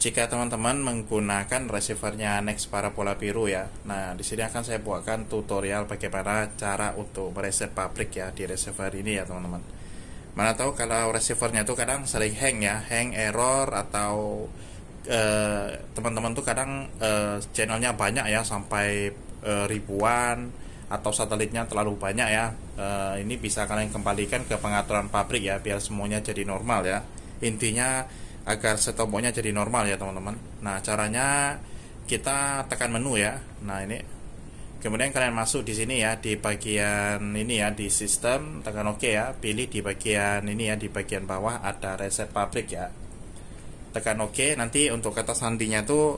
jika teman-teman menggunakan receivernya Next Parabola Biru ya. Nah, di sini akan saya buatkan tutorial bagaimana cara untuk mereset pabrik ya di receiver ini ya, teman-teman. Mana tahu kalau receivernya itu kadang sering hang ya, hang error atau eh, teman-teman eh, tuh kadang eh, channelnya banyak ya sampai eh, ribuan atau satelitnya terlalu banyak ya. Eh, ini bisa kalian kembalikan ke pengaturan pabrik ya biar semuanya jadi normal ya. Intinya agar setoponya jadi normal ya teman-teman nah caranya kita tekan menu ya nah ini kemudian kalian masuk di sini ya di bagian ini ya di sistem tekan oke OK ya pilih di bagian ini ya di bagian bawah ada reset pabrik ya tekan oke OK, nanti untuk kata sandinya tuh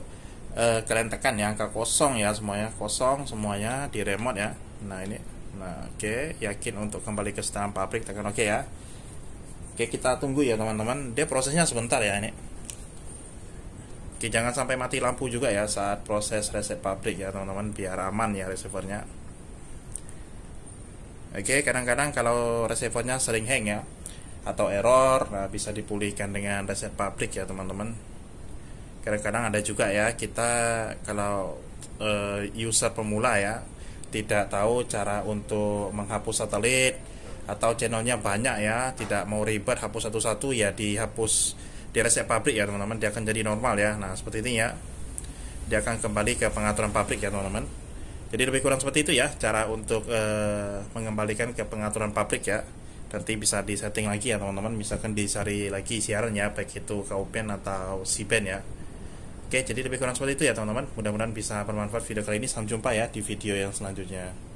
eh, kalian tekan ya angka kosong ya semuanya kosong semuanya di remote ya nah ini nah oke okay. yakin untuk kembali ke setelan pabrik tekan oke okay ya Oke, kita tunggu ya teman-teman. Dia prosesnya sebentar ya ini. Oke, jangan sampai mati lampu juga ya saat proses reset pabrik ya teman-teman, biar aman ya receivernya. Oke, kadang-kadang kalau receivernya sering hang ya atau error, nah bisa dipulihkan dengan reset pabrik ya teman-teman. Kadang-kadang ada juga ya kita kalau uh, user pemula ya tidak tahu cara untuk menghapus satelit atau channelnya banyak ya tidak mau ribet hapus satu-satu ya dihapus di reset pabrik ya teman-teman dia akan jadi normal ya nah seperti ini ya dia akan kembali ke pengaturan pabrik ya teman-teman jadi lebih kurang seperti itu ya cara untuk eh, mengembalikan ke pengaturan pabrik ya nanti bisa disetting lagi ya teman-teman misalkan dicari lagi siarannya baik itu kaupen atau siben ya oke jadi lebih kurang seperti itu ya teman-teman mudah-mudahan bisa bermanfaat video kali ini sampai jumpa ya di video yang selanjutnya